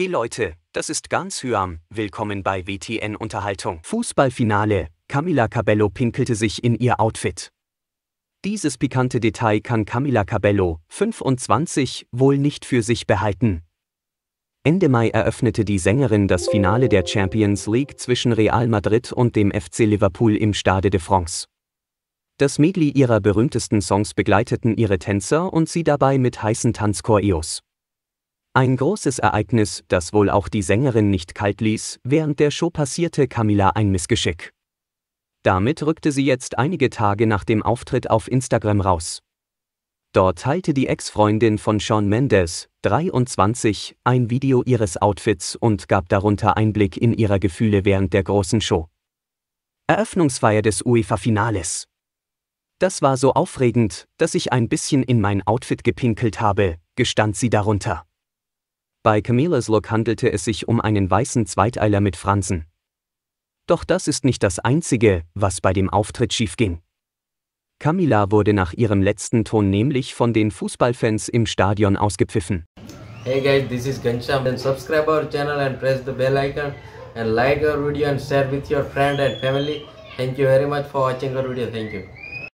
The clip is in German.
Hey Leute, das ist ganz Hyam, willkommen bei WTN Unterhaltung. Fußballfinale, Camila Cabello pinkelte sich in ihr Outfit. Dieses pikante Detail kann Camila Cabello, 25, wohl nicht für sich behalten. Ende Mai eröffnete die Sängerin das Finale der Champions League zwischen Real Madrid und dem FC Liverpool im Stade de France. Das Medley ihrer berühmtesten Songs begleiteten ihre Tänzer und sie dabei mit heißen Tanzchoreos. Ein großes Ereignis, das wohl auch die Sängerin nicht kalt ließ, während der Show passierte Camilla ein Missgeschick. Damit rückte sie jetzt einige Tage nach dem Auftritt auf Instagram raus. Dort teilte die Ex-Freundin von Sean Mendes, 23, ein Video ihres Outfits und gab darunter Einblick in ihre Gefühle während der großen Show. Eröffnungsfeier des UEFA-Finales. Das war so aufregend, dass ich ein bisschen in mein Outfit gepinkelt habe, gestand sie darunter. Bei Camilla's Look handelte es sich um einen weißen Zweiteiler mit Fransen. Doch das ist nicht das Einzige, was bei dem Auftritt schiefging. Camilla wurde nach ihrem letzten Ton nämlich von den Fußballfans im Stadion ausgepfiffen. Hey guys, this is Gansham. And subscribe our channel and press the bell icon and like our video and share with your friend and family. Thank you very much for watching our video. Thank you.